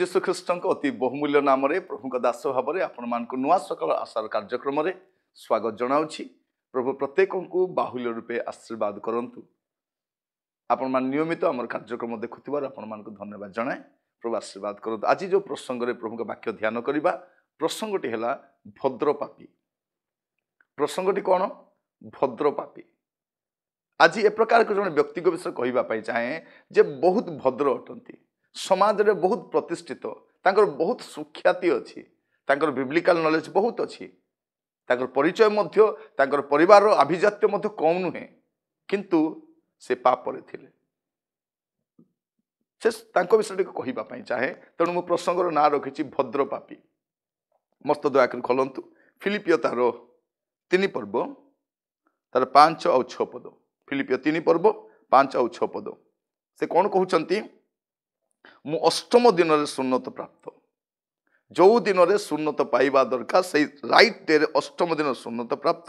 ଯୀଶୁଖ୍ରୀଷ୍ଟଙ୍କ ଅତି ବହୁମୂଲ୍ୟ ନାମରେ ପ୍ରଭୁଙ୍କ ଦାସ ଭାବରେ ଆପଣମାନଙ୍କୁ ନୂଆ ସକାଳ ଆଶାର କାର୍ଯ୍ୟକ୍ରମରେ ସ୍ୱାଗତ ଜଣାଉଛି ପ୍ରଭୁ ପ୍ରତ୍ୟେକଙ୍କୁ ବାହୁଲ୍ୟ ରୂପେ ଆଶୀର୍ବାଦ କରନ୍ତୁ ଆପଣମାନେ ନିୟମିତ ଆମର କାର୍ଯ୍ୟକ୍ରମ ଦେଖୁଥିବାରୁ ଆପଣମାନଙ୍କୁ ଧନ୍ୟବାଦ ଜଣାଏ ପ୍ରଭୁ ଆଶୀର୍ବାଦ କରନ୍ତୁ ଆଜି ଯେଉଁ ପ୍ରସଙ୍ଗରେ ପ୍ରଭୁଙ୍କ ବାକ୍ୟ ଧ୍ୟାନ କରିବା ପ୍ରସଙ୍ଗଟି ହେଲା ଭଦ୍ରପାପୀ ପ୍ରସଙ୍ଗଟି କ'ଣ ଭଦ୍ରପାପୀ ଆଜି ଏ ପ୍ରକାରକୁ ଜଣେ ବ୍ୟକ୍ତିଙ୍କ ବିଷୟରେ କହିବା ପାଇଁ ଚାହେଁ ଯେ ବହୁତ ଭଦ୍ର ଅଟନ୍ତି ସମାଜରେ ବହୁତ ପ୍ରତିଷ୍ଠିତ ତାଙ୍କର ବହୁତ ସୁଖ୍ୟାତି ଅଛି ତାଙ୍କର ବିବ୍ଲିକାଲ ନଲେଜ୍ ବହୁତ ଅଛି ତାଙ୍କର ପରିଚୟ ମଧ୍ୟ ତାଙ୍କର ପରିବାରର ଆଭିଜାତ୍ୟ ମଧ୍ୟ କମ୍ ନୁହେଁ କିନ୍ତୁ ସେ ପାପରେ ଥିଲେ ସେ ତାଙ୍କ ବିଷୟରେ ଟିକେ କହିବା ପାଇଁ ଚାହେଁ ତେଣୁ ମୁଁ ପ୍ରସଙ୍ଗର ନାଁ ରଖିଛି ଭଦ୍ର ପାପୀ ମସ୍ତ ଦୟାକରି ଖୋଲନ୍ତୁ ଫିଲିପିଓ ତାର ତିନି ପର୍ବ ତାର ପାଞ୍ଚ ଆଉ ଛଅ ପଦ ଫିଲିପିଓ ତିନି ପର୍ବ ପାଞ୍ଚ ଆଉ ଛଅ ପଦ ସେ କ'ଣ କହୁଛନ୍ତି ମୁଁ ଅଷ୍ଟମ ଦିନରେ ସୁନ୍ନତ ପ୍ରାପ୍ତ ଯେଉଁ ଦିନରେ ସୁନ୍ନତ ପାଇବା ଦରକାର ସେଇ ରାଇଟ୍ ଡେରେ ଅଷ୍ଟମ ଦିନ ଶୂନ୍ୟତ ପ୍ରାପ୍ତ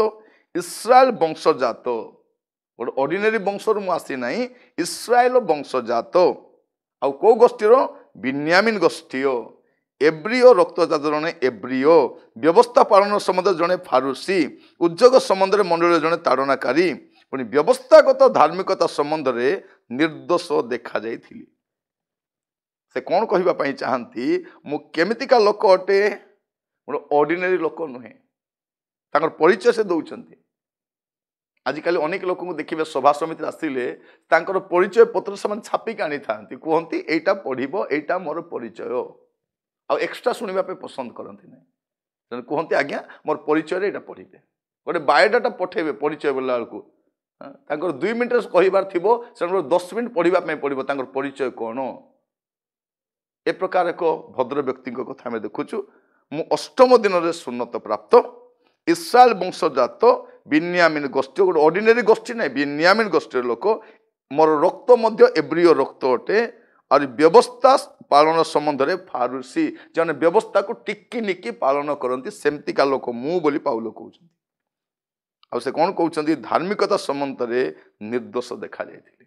ଇସ୍ରାଏଲ ବଂଶଜାତ ଗୋଟେ ଅର୍ଡ଼ିନେରୀ ବଂଶରୁ ମୁଁ ଆସିନାହିଁ ଇସ୍ରାଏଲ ବଂଶଜାତ ଆଉ କେଉଁ ଗୋଷ୍ଠୀର ବିନ୍ୟାମିନ ଗୋଷ୍ଠୀୟ ଏବ୍ରିଓ ରକ୍ତଜାତ ଜଣେ ଏବ୍ରିଓ ବ୍ୟବସ୍ଥା ପାଳନ ସମ୍ବନ୍ଧରେ ଜଣେ ଫାରୁସି ଉଦ୍ୟୋଗ ସମ୍ବନ୍ଧରେ ମଣ୍ଡଳୀରେ ଜଣେ ତାଡ଼ନାକାରୀ ପୁଣି ବ୍ୟବସ୍ଥାଗତ ଧାର୍ମିକତା ସମ୍ବନ୍ଧରେ ନିର୍ଦ୍ଦୋଷ ଦେଖାଯାଇଥିଲି ସେ କ'ଣ କହିବା ପାଇଁ ଚାହାନ୍ତି ମୁଁ କେମିତିକା ଲୋକ ଅଟେ ଗୋଟେ ଅର୍ଡ଼ିନାରୀ ଲୋକ ନୁହେଁ ତାଙ୍କର ପରିଚୟ ସେ ଦେଉଛନ୍ତି ଆଜିକାଲି ଅନେକ ଲୋକଙ୍କୁ ଦେଖିବେ ସଭା ସମିତି ଆସିଲେ ତାଙ୍କର ପରିଚୟ ପତ୍ର ସେମାନେ ଛାପିକି ଆଣିଥାନ୍ତି କୁହନ୍ତି ଏଇଟା ପଢ଼ିବ ଏଇଟା ମୋର ପରିଚୟ ଆଉ ଏକ୍ସଟ୍ରା ଶୁଣିବା ପାଇଁ ପସନ୍ଦ କରନ୍ତି ନାହିଁ ତେଣୁ କୁହନ୍ତି ଆଜ୍ଞା ମୋର ପରିଚୟରେ ଏଇଟା ପଢ଼ିବେ ଗୋଟେ ବାୟୋଡାଟା ପଠେଇବେ ପରିଚୟ ବୋଲା ବେଳକୁ ତାଙ୍କର ଦୁଇ ମିନିଟ୍ରେ କହିବାର ଥିବ ସେମାନଙ୍କର ଦଶ ମିନିଟ୍ ପଢ଼ିବା ପାଇଁ ପଡ଼ିବ ତାଙ୍କର ପରିଚୟ କ'ଣ ଏ ପ୍ରକାର ଏକ ଭଦ୍ର ବ୍ୟକ୍ତିଙ୍କ କଥା ଆମେ ଦେଖୁଛୁ ମୁଁ ଅଷ୍ଟମ ଦିନରେ ସୁନ୍ନତ ପ୍ରାପ୍ତ ଇସ୍ରାଏଲ ବଂଶଜାତ ବିନିୟାମିନ ଗୋଷ୍ଠୀ ଗୋଟେ ଅର୍ଡିନାରୀ ଗୋଷ୍ଠୀ ନାହିଁ ବିନିୟାମିନ ଗୋଷ୍ଠୀର ଲୋକ ମୋର ରକ୍ତ ମଧ୍ୟ ଏବ୍ରିୟ ରକ୍ତ ଅଟେ ଆହୁରି ବ୍ୟବସ୍ଥା ପାଳନ ସମ୍ବନ୍ଧରେ ଫାରୁସି ଜଣେ ବ୍ୟବସ୍ଥାକୁ ଟିକି ନିକି ପାଳନ କରନ୍ତି ସେମିତିକା ଲୋକ ମୁଁ ବୋଲି ପାଉଲ କହୁଛନ୍ତି ଆଉ ସେ କ'ଣ କହୁଛନ୍ତି ଧାର୍ମିକତା ସମ୍ବନ୍ଧରେ ନିର୍ଦ୍ଦୋଷ ଦେଖାଯାଇଥିଲା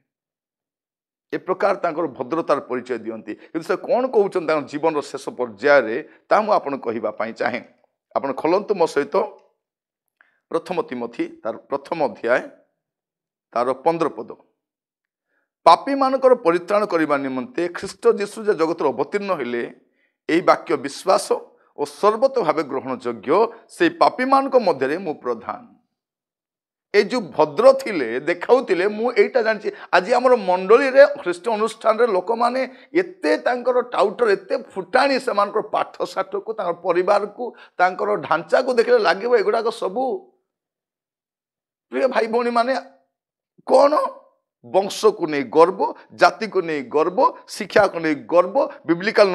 ଏ ପ୍ରକାର ତାଙ୍କର ଭଦ୍ରତାର ପରିଚୟ ଦିଅନ୍ତି କିନ୍ତୁ ସେ କ'ଣ କହୁଛନ୍ତି ତାଙ୍କ ଜୀବନର ଶେଷ ପର୍ଯ୍ୟାୟରେ ତାହା ମୁଁ ଆପଣ କହିବା ପାଇଁ ଚାହେଁ ଆପଣ ଖୋଲନ୍ତୁ ମୋ ସହିତ ପ୍ରଥମ ତିମଥି ତାର ପ୍ରଥମ ଅଧ୍ୟାୟ ତା'ର ପନ୍ଦର ପଦ ପାପୀମାନଙ୍କର ପରିତ୍ରାଣ କରିବା ନିମନ୍ତେ ଖ୍ରୀଷ୍ଟ ଯୀଶୁ ଯେ ଜଗତରେ ଅବତୀର୍ଣ୍ଣ ହେଲେ ଏହି ବାକ୍ୟ ବିଶ୍ୱାସ ଓ ସର୍ବତ ଭାବେ ଗ୍ରହଣଯୋଗ୍ୟ ସେହି ପାପୀମାନଙ୍କ ମଧ୍ୟରେ ମୁଁ ପ୍ରଧାନ ଏ ଯେଉଁ ଭଦ୍ର ଥିଲେ ଦେଖାଉଥିଲେ ମୁଁ ଏଇଟା ଜାଣିଛି ଆଜି ଆମର ମଣ୍ଡଳୀରେ ଖ୍ରୀଷ୍ଟ ଅନୁଷ୍ଠାନରେ ଲୋକମାନେ ଏତେ ତାଙ୍କର ଟାଉଟର ଏତେ ଫୁଟାଣି ସେମାନଙ୍କର ପାଠଶାଠକୁ ତାଙ୍କର ପରିବାରକୁ ତାଙ୍କର ଢାଞ୍ଚାକୁ ଦେଖିଲେ ଲାଗିବ ଏଗୁଡ଼ାକ ସବୁ ପ୍ରିୟ ଭାଇ ଭଉଣୀମାନେ କ'ଣ বংশকু নেই গর্ব জাতিকু নেই গর্ব শিক্ষাকু নেই গর্ব বিব্লিকাল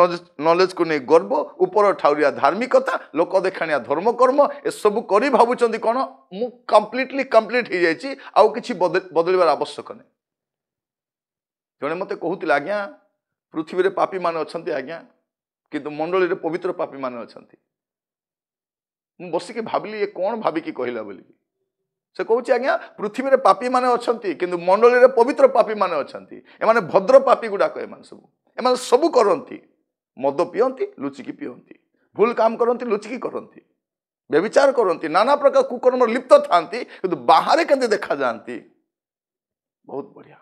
নলেজকু নেই গর্ব উপর ঠাউরিয়া ধার্মিকতা লোক দেখাণিয়া ধর্মকর্ম এসবু করি ভাবুচ্ছেন কোণ মু কমপ্লিটলি কমপ্লিট হয়ে যাইছি আউ কিছু বদলিবার আবশ্যক নেই জনে মতো কুলে আজ্ঞা পৃথিবীতে পাপী মানে অনেক আজ্ঞা কিন্তু মণ্ডলীর পবিত্র পাপী মানে অনেক বসিকি ভাবিলি এ কোণ ভাবিকি কহিলা বলিকি সে কৌছি আজ্ঞা পৃথিবীর পাপি মানে অনেক কিন্তু মণ্ডলীরে পবিত্র পাপি মানে অনেক এমানে ভদ্র পাপি গুড়াক এমানে সব এমানে সবু করতে মদ পিঁতি লুচিকি পিঁতি ভুল কাম করতে লুচিকি করতে ব্যবচার করতে নানা প্রকার কুকর্ম লিপ্ত থাকে কিন্তু বাহারে কেমন দেখা যাতে ବହୁତ ବଢ଼ିଆ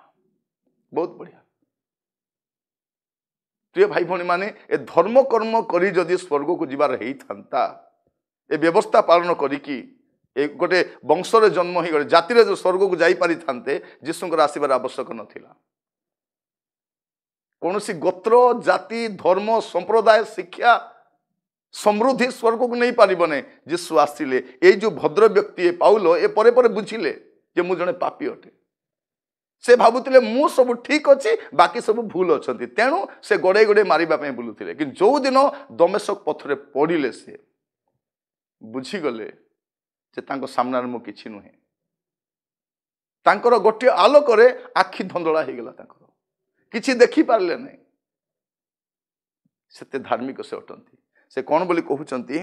প্রিয় ভাই ভী মানে এ ধর্মকর্ম করে যদি স্বর্গক যাবার হয়ে ହେଇଥାନ୍ତା এ ব্যবস্থা পালন করি ଏ ଗୋଟେ ବଂଶରେ ଜନ୍ମ ହୋଇଗଲେ ଜାତିରେ ଯେଉଁ ସ୍ୱର୍ଗକୁ ଯାଇପାରିଥାନ୍ତେ ଯୀଶୁଙ୍କର ଆସିବାର ଆବଶ୍ୟକ ନଥିଲା କୌଣସି ଗୋତ୍ର ଜାତି ଧର୍ମ ସମ୍ପ୍ରଦାୟ ଶିକ୍ଷା ସମୃଦ୍ଧି ସ୍ୱର୍ଗକୁ ନେଇପାରିବନି ଯୀଶୁ ଆସିଲେ ଏଇ ଯେଉଁ ଭଦ୍ର ବ୍ୟକ୍ତି ଏ ପାଉଲ ଏ ପରେ ପରେ ବୁଝିଲେ ଯେ ମୁଁ ଜଣେ ପାପି ଅଟେ ସେ ଭାବୁଥିଲେ ମୁଁ ସବୁ ଠିକ୍ ଅଛି ବାକି ସବୁ ଭୁଲ ଅଛନ୍ତି ତେଣୁ ସେ ଗୋଡ଼େଇ ଗୋଡ଼େଇ ମାରିବା ପାଇଁ ବୁଲୁଥିଲେ କିନ୍ତୁ ଯେଉଁଦିନ ଦମେଶକ ପଥରେ ପଡ଼ିଲେ ସେ ବୁଝିଗଲେ ଯେ ତାଙ୍କ ସାମ୍ନାରେ ମୁଁ କିଛି ନୁହେଁ ତାଙ୍କର ଗୋଟିଏ ଆଲୋକରେ ଆଖି ଧନ୍ଦଳା ହେଇଗଲା ତାଙ୍କର କିଛି ଦେଖିପାରିଲେ ନାହିଁ ସେତେ ଧାର୍ମିକ ସେ ଅଟନ୍ତି ସେ କ'ଣ ବୋଲି କହୁଛନ୍ତି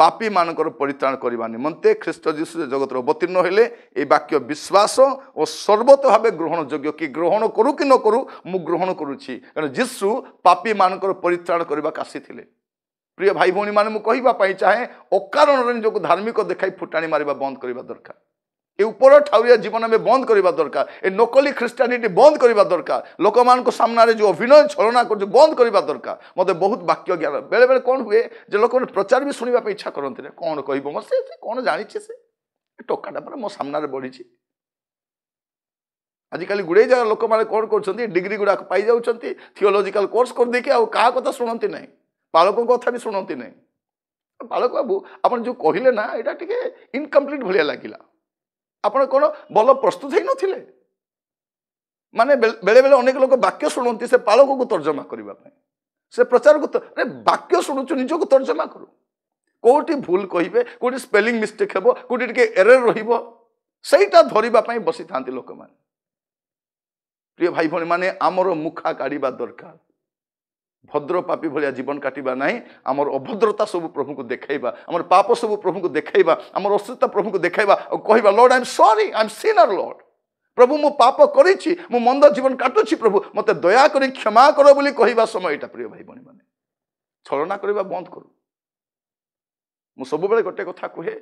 ପାପୀମାନଙ୍କର ପରିତ୍ରାଣ କରିବା ନିମନ୍ତେ ଖ୍ରୀଷ୍ଟ ଯୀଶୁ ଜଗତର ଅବତୀର୍ଣ୍ଣ ହେଲେ ଏହି ବାକ୍ୟ ବିଶ୍ୱାସ ଓ ସର୍ବତ ଭାବେ ଗ୍ରହଣଯୋଗ୍ୟ କି ଗ୍ରହଣ କରୁ କି ନ କରୁ ମୁଁ ଗ୍ରହଣ କରୁଛି କାରଣ ଯୀଶୁ ପାପୀମାନଙ୍କର ପରିତ୍ରାଣ କରିବାକୁ ଆସିଥିଲେ প্রিয় ভাই ଭଉଣୀମାନେ ମୁଁ କହିବା ପାଇଁ ଚାହେଁ ଅକାରଣରେ ନିଜକୁ ଧାର୍ମିକ ଦେଖାଇ ଫୁଟାଣି ମାରିବା ବନ୍ଦ କରିବା ଦରକାର ଏ ଉପର ଠାଉରିଆ ଜୀବନ ଆମେ ବନ୍ଦ କରିବା ଦରକାର ଏ ନକଲି ଖ୍ରୀଷ୍ଟାନିଟି ବନ୍ଦ କରିବା ଦରକାର ଲୋକମାନଙ୍କ ସାମ୍ନାରେ ଯେଉଁ ଅଭିନୟ ଛଳନା କରୁଛୁ ବନ୍ଦ କରିବା ଦରକାର ମୋତେ ବହୁତ ବାକ୍ୟ ଜ୍ଞାନ ବେଳେବେଳେ କ'ଣ ହୁଏ ଯେ ଲୋକମାନେ ପ୍ରଚାର ବି ଶୁଣିବା ପାଇଁ ଇଚ୍ଛା କରନ୍ତିନି କ'ଣ କହିବ ମୋ ସେ କ'ଣ ଜାଣିଛି ସେ ଟୋକାଟା ପରା ମୋ ସାମ୍ନାରେ ବଢ଼ିଛି ଆଜିକାଲି ଗୁଡ଼େଇ ଜାଗା ଲୋକମାନେ କ'ଣ କରୁଛନ୍ତି ଡିଗ୍ରୀ ଗୁଡ଼ାକ ପାଇଯାଉଛନ୍ତି ଥିଓଲୋଜିକାଲ କୋର୍ସ କରିଦେଇକି ଆଉ କାହା କଥା ଶୁଣନ୍ତି ନାହିଁ ପାଳକଙ୍କ କଥା ବି ଶୁଣନ୍ତି ନାହିଁ ପାଳକ ବାବୁ ଆପଣ ଯେଉଁ କହିଲେ ନା ଏଇଟା ଟିକେ ଇନକମ୍ପ୍ଲିଟ୍ ଭଳିଆ ଲାଗିଲା ଆପଣ କ'ଣ ଭଲ ପ୍ରସ୍ତୁତ ହେଇନଥିଲେ ମାନେ ବେଳେବେଳେ ଅନେକ ଲୋକ ବାକ୍ୟ ଶୁଣନ୍ତି ସେ ପାଳକକୁ ତର୍ଜମା କରିବା ପାଇଁ ସେ ପ୍ରଚାରକୁ ବାକ୍ୟ ଶୁଣୁଛୁ ନିଜକୁ ତର୍ଜମା କରୁ କେଉଁଠି ଭୁଲ କହିବେ କେଉଁଠି ସ୍ପେଲିଂ ମିଷ୍ଟେକ୍ ହେବ କେଉଁଠି ଟିକେ ଏରେର୍ ରହିବ ସେଇଟା ଧରିବା ପାଇଁ ବସିଥାନ୍ତି ଲୋକମାନେ ପ୍ରିୟ ଭାଇ ଭଉଣୀମାନେ ଆମର ମୁଖା କାଢ଼ିବା ଦରକାର ଭଦ୍ର ପାପି ଭଳିଆ ଜୀବନ କାଟିବା ନାହିଁ ଆମର ଅଭଦ୍ରତା ସବୁ ପ୍ରଭୁଙ୍କୁ ଦେଖାଇବା ଆମର ପାପ ସବୁ ପ୍ରଭୁଙ୍କୁ ଦେଖାଇବା ଆମର ଅସୁସ୍ଥତା ପ୍ରଭୁଙ୍କୁ ଦେଖାଇବା ଆଉ କହିବା lord I am sorry I am sinner lord ପ୍ରଭୁ ମୁଁ ପାପ କରିଛି ମୁଁ ମନ୍ଦ ଜୀବନ କାଟୁଛି ପ୍ରଭୁ ମୋତେ ଦୟାକରି କ୍ଷମା କର ବୋଲି କହିବା ସମୟ ଏଇଟା ପ୍ରିୟ ଭାଇ ଭଉଣୀମାନେ ଛଳନା କରିବା ବନ୍ଦ କରୁ ମୁଁ ସବୁବେଳେ ଗୋଟେ କଥା କୁହେ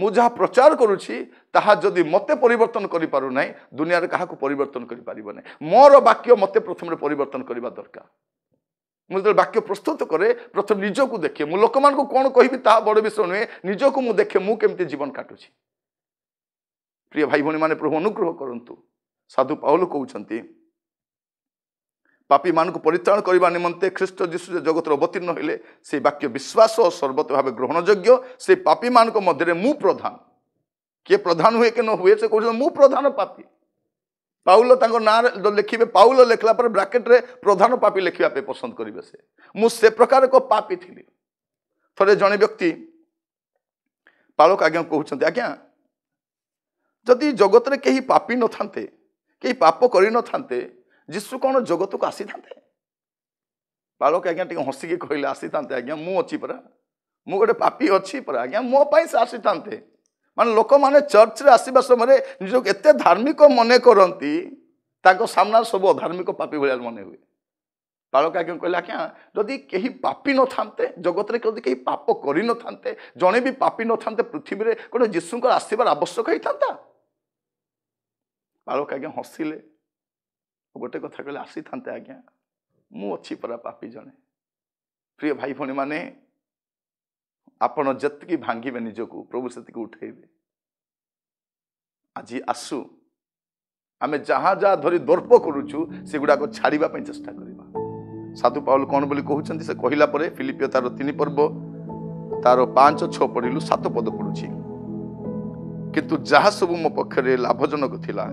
ମୁଁ ଯାହା ପ୍ରଚାର କରୁଛି ତାହା ଯଦି ମୋତେ ପରିବର୍ତ୍ତନ କରିପାରୁନାହିଁ ଦୁନିଆରେ କାହାକୁ ପରିବର୍ତ୍ତନ କରିପାରିବ ନାହିଁ ମୋର ବାକ୍ୟ ମୋତେ ପ୍ରଥମରେ ପରିବର୍ତ୍ତନ କରିବା ଦରକାର ମୁଁ ଯେତେବେଳେ ବାକ୍ୟ ପ୍ରସ୍ତୁତ କରେ ପ୍ରଥମେ ନିଜକୁ ଦେଖେ ମୁଁ ଲୋକମାନଙ୍କୁ କ'ଣ କହିବି ତାହା ବଡ଼ ବିଷୟ ନୁହେଁ ନିଜକୁ ମୁଁ ଦେଖେ ମୁଁ କେମିତି ଜୀବନ କାଟୁଛି ପ୍ରିୟ ଭାଇ ଭଉଣୀମାନେ ପ୍ରଭୁ ଅନୁଗ୍ରହ କରନ୍ତୁ ସାଧୁ ପାଉଲ କହୁଛନ୍ତି ପାପୀମାନଙ୍କୁ ପରିତ୍ରାଣ କରିବା ନିମନ୍ତେ ଖ୍ରୀଷ୍ଟ ଯୀଶୁ ଯେ ଜଗତରେ ଅବତୀର୍ଣ୍ଣ ହେଲେ ସେ ବାକ୍ୟ ବିଶ୍ୱାସ ଓ ସର୍ବତ ଭାବେ ଗ୍ରହଣଯୋଗ୍ୟ ସେ ପାପୀମାନଙ୍କ ମଧ୍ୟରେ ମୁଁ ପ୍ରଧାନ କିଏ ପ୍ରଧାନ ହୁଏ କି ନ ହୁଏ ସେ କହୁଛନ୍ତି ମୁଁ ପ୍ରଧାନ ପାପୀ ପାଉଲ ତାଙ୍କ ନାଁ ଲେଖିବେ ପାଉଲ ଲେଖିଲା ପରେ ବ୍ରାକେଟ୍ରେ ପ୍ରଧାନ ପାପି ଲେଖିବା ପାଇଁ ପସନ୍ଦ କରିବେ ସେ ମୁଁ ସେ ପ୍ରକାର ଏକ ପାପି ଥିଲି ଥରେ ଜଣେ ବ୍ୟକ୍ତି ପାଳକ ଆଜ୍ଞା କହୁଛନ୍ତି ଆଜ୍ଞା ଯଦି ଜଗତରେ କେହି ପାପି ନଥାନ୍ତେ କେହି ପାପ କରିନଥାନ୍ତେ ଯୀଶୁ କ'ଣ ଜଗତକୁ ଆସିଥାନ୍ତେ ପାଳକ ଆଜ୍ଞା ଟିକେ ହସିକି କହିଲେ ଆସିଥାନ୍ତେ ଆଜ୍ଞା ମୁଁ ଅଛି ପରା ମୁଁ ଗୋଟେ ପାପି ଅଛି ପରା ଆଜ୍ଞା ମୋ ପାଇଁ ସେ ଆସିଥାନ୍ତେ ମାନେ ଲୋକମାନେ ଚର୍ଚ୍ଚରେ ଆସିବା ସମୟରେ ନିଜକୁ ଏତେ ଧାର୍ମିକ ମନେ କରନ୍ତି ତାଙ୍କ ସାମ୍ନାରେ ସବୁ ଅଧାର୍ମିକ ପାପୀ ଭଳିଆ ମନେ ହୁଏ ବାଳକ ଆଜ୍ଞା କହିଲେ ଆଜ୍ଞା ଯଦି କେହି ପାପି ନଥାନ୍ତେ ଜଗତରେ ଯଦି କେହି ପାପ କରିନଥାନ୍ତେ ଜଣେ ବି ପାପି ନଥାନ୍ତେ ପୃଥିବୀରେ କ'ଣ ଯୀଶୁଙ୍କର ଆସିବାର ଆବଶ୍ୟକ ହେଇଥାନ୍ତା ବାଳକ ଆଜ୍ଞା ହସିଲେ ଗୋଟେ କଥା କହିଲେ ଆସିଥାନ୍ତେ ଆଜ୍ଞା ମୁଁ ଅଛି ପରା ପାପି ଜଣେ ପ୍ରିୟ ଭାଇ ଭଉଣୀମାନେ ଆପଣ ଯେତିକି ଭାଙ୍ଗିବେ ନିଜକୁ ପ୍ରଭୁ ସେତିକି ଉଠେଇବେ ଆଜି ଆସୁ ଆମେ ଯାହା ଯାହା ଧରି ଦର୍ପ କରୁଛୁ ସେଗୁଡ଼ାକ ଛାଡ଼ିବା ପାଇଁ ଚେଷ୍ଟା କରିବା ସାଧୁ ପାଉଲ କ'ଣ ବୋଲି କହୁଛନ୍ତି ସେ କହିଲା ପରେ ଫିଲିପିଓ ତାର ତିନି ପର୍ବ ତାର ପାଞ୍ଚ ଛଅ ପଢ଼ିଲୁ ସାତ ପଦ ପଡ଼ୁଛି କିନ୍ତୁ ଯାହା ସବୁ ମୋ ପକ୍ଷରେ ଲାଭଜନକ ଥିଲା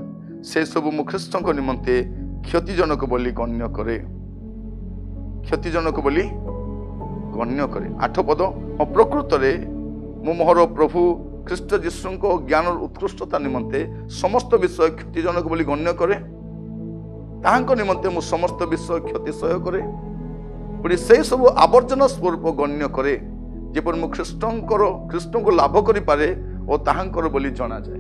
ସେସବୁ ମୁଁ ଖ୍ରୀଷ୍ଟଙ୍କ ନିମନ୍ତେ କ୍ଷତିଜନକ ବୋଲି ଗଣ୍ୟ କରେ କ୍ଷତିଜନକ ବୋଲି ଗଣ୍ୟ କରେ ଆଠପଦ ପଦ ଅପ୍ରକୃତରେ ମୁଁ ମୋହର ପ୍ରଭୁ ଖ୍ରୀଷ୍ଟ ଯୀଶୁଙ୍କ ଜ୍ଞାନର ଉତ୍କୃଷ୍ଟତା ନିମନ୍ତେ ସମସ୍ତ ବିଷୟ କ୍ଷତିଜନକ ବୋଲି ଗଣ୍ୟ କରେ ତାହାଙ୍କ ନିମନ୍ତେ ମୁଁ ସମସ୍ତ ବିଷୟ କ୍ଷତି ସହ୍ୟ କରେ ପୁଣି ସେହିସବୁ ଆବର୍ଜନା ସ୍ୱରୂପ ଗଣ୍ୟ କରେ ଯେପରି ମୁଁ ଖ୍ରୀଷ୍ଟଙ୍କର ଖ୍ରୀଷ୍ଟଙ୍କୁ ଲାଭ କରିପାରେ ଓ ତାହାଙ୍କର ବୋଲି ଜଣାଯାଏ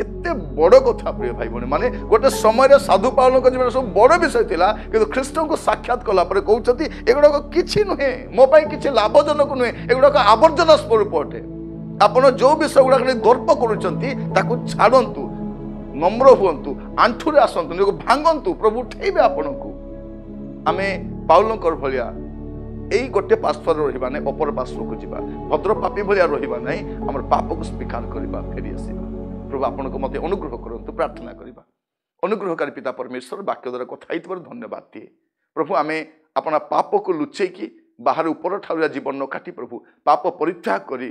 କେତେ ବଡ଼ କଥା ପ୍ରିୟ ଭାଇ ଭଉଣୀ ମାନେ ଗୋଟେ ସମୟରେ ସାଧୁ ପାଳନ କରି ସବୁ ବଡ଼ ବିଷୟ ଥିଲା କିନ୍ତୁ ଖ୍ରୀଷ୍ଟଙ୍କୁ ସାକ୍ଷାତ କଲା ପରେ କହୁଛନ୍ତି ଏଗୁଡ଼ାକ କିଛି ନୁହେଁ ମୋ ପାଇଁ କିଛି ଲାଭଜନକ ନୁହେଁ ଏଗୁଡ଼ାକ ଆବର୍ଜନା ସ୍ୱରୂପ ଅଟେ ଆପଣ ଯେଉଁ ବିଷୟ ଗୁଡ଼ାକ ନେଇ ଦର୍ପ କରୁଛନ୍ତି ତାକୁ ଛାଡ଼ନ୍ତୁ ନମ୍ର ହୁଅନ୍ତୁ ଆଣ୍ଠୁରେ ଆସନ୍ତୁ ନିଜକୁ ଭାଙ୍ଗନ୍ତୁ ପ୍ରଭୁ ଉଠେଇବେ ଆପଣଙ୍କୁ ଆମେ ପାଉଲଙ୍କର ଭଳିଆ ଏଇ ଗୋଟେ ପାର୍ଶ୍ୱରେ ରହିବା ନାହିଁ ଅପର ପାର୍ଶ୍ୱକୁ ଯିବା ଭଦ୍ର ପାପୀ ଭଳିଆ ରହିବା ନାହିଁ ଆମର ପାପକୁ ସ୍ୱୀକାର କରିବା ଫେରି ଆସିବା প্রভু আপনার মতো অনুগ্রহ করতু প্রার্থনা করা অনুগ্রহকারী পিতা পরমেশ্বর বাক্য দ্বারা কথা হয়ে ধন্যবাদ দিয়ে প্রভু আমি আপনার পাপকু লুচাইকি বাহার উপর ঠাউরিয়া জীবন কাটি প্রভু পাপ পরিত্যাগ করে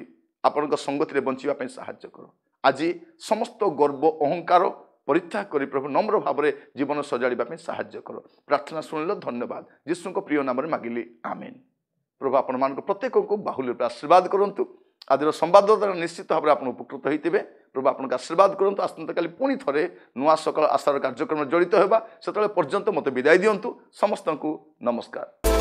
আপনার সঙ্গতিরে বঞ্চা সাহায্য কর আজ সমস্ত গর্ব অহংকার পরিত্যাগ করে প্রভু নম্র ভাবে জীবন সজাড়া সাহায্য কর প্রার্থনা শুনিল ধন্যবাদ যীশুঙ্ প্রিয় নামে মাগিলি আমিন প্রভু আপনার প্রত্যেক বাহুল্যরূপে আশীর্বাদ করতু আজ সম্বাদ দ্বারা নিশ্চিত ভাবে আপনার উপকৃত হয়ে প্রভু আপনাকে আশীর্বাদ করতু আসন্তকালি পুঁ থে নূয়া সকাল আশার কার্যক্রম জড়িত হওয়া সেত পর্যন্ত মতো বিদায় দিও সমস্ত নমস্কার